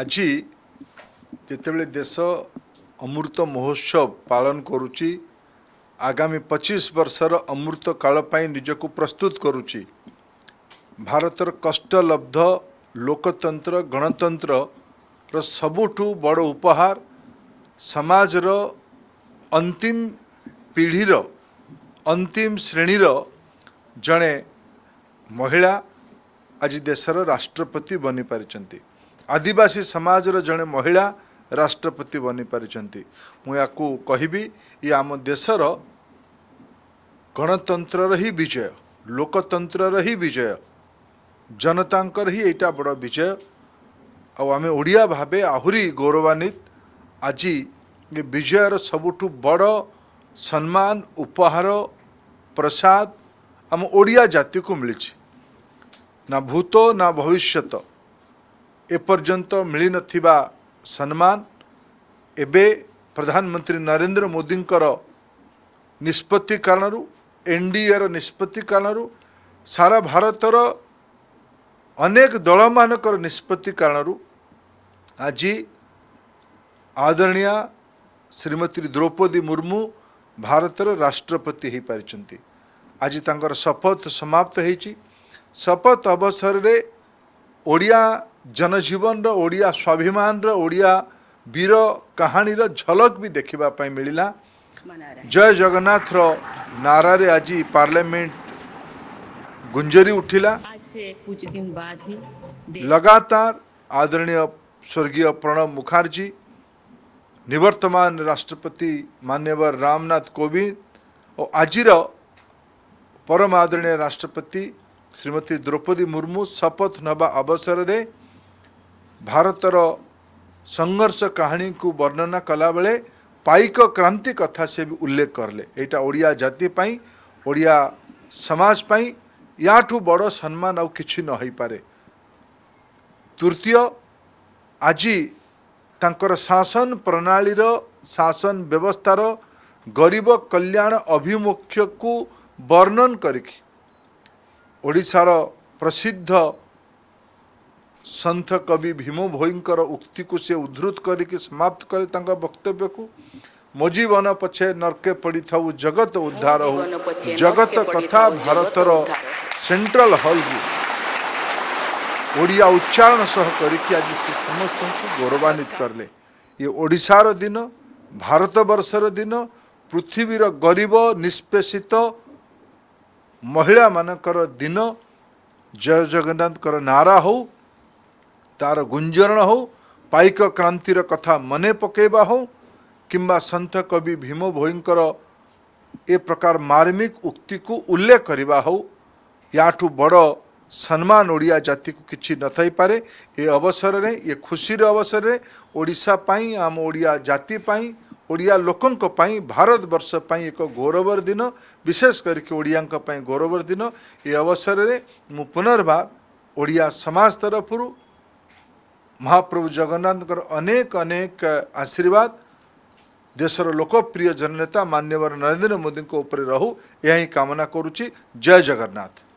ଆଜି ଯେତେବେଳେ ଦେଶ ଅମୃତ ମହୋତ୍ସବ ପାଳନ କରୁଛି ଆଗାମୀ ପଚିଶ ବର୍ଷର ଅମୃତ କାଳ ପାଇଁ ନିଜକୁ ପ୍ରସ୍ତୁତ କରୁଛି ଭାରତର କଷ୍ଟଲବ୍ଧ ଲୋକତନ୍ତ୍ର ଗଣତନ୍ତ୍ରର ସବୁଠୁ ବଡ଼ ଉପହାର ସମାଜର ଅନ୍ତିମ ପିଢ଼ିର ଅନ୍ତିମ ଶ୍ରେଣୀର ଜଣେ ମହିଳା ଆଜି ଦେଶର ରାଷ୍ଟ୍ରପତି ବନିପାରିଛନ୍ତି आदिवासी समाज र जे महिला राष्ट्रपति बनिपरिया कि इ आम देश र गणतन्त्र र विजय लोकतन्त्र र विजय जनताको ही एटा बड विजय आउँदा भाइ आह्री गौरवान्वित आज विजय र सबुठु बड सम्मान उपहार प्रसाद आम ओडिया जाति को जातिको ना नभूत ना भविष्यत ଏପର୍ଯ୍ୟନ୍ତ ମିଳିନଥିବା ସମ୍ମାନ ଏବେ ପ୍ରଧାନମନ୍ତ୍ରୀ ନରେନ୍ଦ୍ର ମୋଦିଙ୍କର ନିଷ୍ପତ୍ତି କାରଣରୁ ଏନ୍ ଡି ଏର ନିଷ୍ପତ୍ତି କାରଣରୁ ସାରା ଭାରତର ଅନେକ ଦଳମାନଙ୍କର ନିଷ୍ପତ୍ତି କାରଣରୁ ଆଜି ଆଦରଣୀୟା ଶ୍ରୀମତୀ ଦ୍ରୌପଦୀ ମୁର୍ମୁ ଭାରତର ରାଷ୍ଟ୍ରପତି ହୋଇପାରିଛନ୍ତି ଆଜି ତାଙ୍କର ଶପଥ ସମାପ୍ତ ହୋଇଛି ଶପଥ ଅବସରରେ ଓଡ଼ିଆ जनजीवन र ओडिया स्वाभिमान ओडिया वीर कहानी झलक भी देखा मिला जय जगन्नाथ र नारे आज पार्लियामेंट गुंजरी उठिला लगातार आदरणीय स्वर्गीय प्रणब मुखार्जी निवर्तमान राष्ट्रपति मान्यवर रामनाथ कोविंद और आज परम आदरणीय राष्ट्रपति श्रीमती द्रौपदी मुर्मू शपथ नवा अवसर में ଭାରତର ସଂଘର୍ଷ କାହାଣୀକୁ ବର୍ଣ୍ଣନା କଲାବେଳେ ପାଇକ କ୍ରାନ୍ତି କଥା ସେ ବି ଉଲ୍ଲେଖ କଲେ ଏଇଟା ଓଡ଼ିଆ ଜାତି ପାଇଁ ଓଡ଼ିଆ ସମାଜ ପାଇଁ ୟାଠୁ ବଡ଼ ସମ୍ମାନ ଆଉ କିଛି ନ ହୋଇପାରେ ତୃତୀୟ ଆଜି ତାଙ୍କର ଶାସନ ପ୍ରଣାଳୀର ଶାସନ ବ୍ୟବସ୍ଥାର ଗରିବ କଲ୍ୟାଣ ଅଭିମୁଖ୍ୟକୁ ବର୍ଣ୍ଣନ କରିକି ଓଡ଼ିଶାର ପ୍ରସିଦ୍ଧ सन्थ कवि भीम उक्ति को से उद्धृत करके समाप्त करे कले वक्तव्य को बन पछे नरके नर्के पडिथाउ जगत उद्धार हौ जगत कथा भारत ओडिया उच्चारण सह करके आज समस्त को गौरवान्वित करले ओडिसा रो दिन भारतवर्ष र दिन पृथ्वी र गरीब निष्पेषित महिला दिन जय जगन्नाथ कर नारा हो ତାର ଗୁଞ୍ଜରଣ ହେଉ ପାଇକ କ୍ରାନ୍ତିର କଥା ମନେ ପକାଇବା ହେଉ କିମ୍ବା ସନ୍ଥ କବି ଭୀମ ଭୋଇଙ୍କର ଏ ପ୍ରକାର ମାର୍ମିକ ଉକ୍ତିକୁ ଉଲ୍ଲେଖ କରିବା ହେଉ ୟାଠୁ ବଡ଼ ସମ୍ମାନ ଓଡ଼ିଆ ଜାତିକୁ କିଛି ନଥାଇପାରେ ଏ ଅବସରରେ ଏ ଖୁସିର ଅବସରରେ ଓଡ଼ିଶା ପାଇଁ ଆମ ଓଡ଼ିଆ ଜାତି ପାଇଁ ଓଡ଼ିଆ ଲୋକଙ୍କ ପାଇଁ ଭାରତବର୍ଷ ପାଇଁ ଏକ ଗୌରବର ଦିନ ବିଶେଷ କରିକି ଓଡ଼ିଆଙ୍କ ପାଇଁ ଗୌରବର ଦିନ ଏ ଅବସରରେ ମୁଁ ପୁନର୍ବାର ଓଡ଼ିଆ ସମାଜ ତରଫରୁ મહાપ્રભુ જગન્નાથ અનેક અનેક આશીર્વાદ ଦେଶର ଲୋକପ୍ରିୟ ଜନନେତା ମାନ୍ୟବର ନରେନ୍ଦ୍ର ମୋଦିଙ୍କ ଉପରେ ରହୁ ଏହା ହିଁ କାମନା କରୁଛି ଜୟ ଜଗନ୍ନାଥ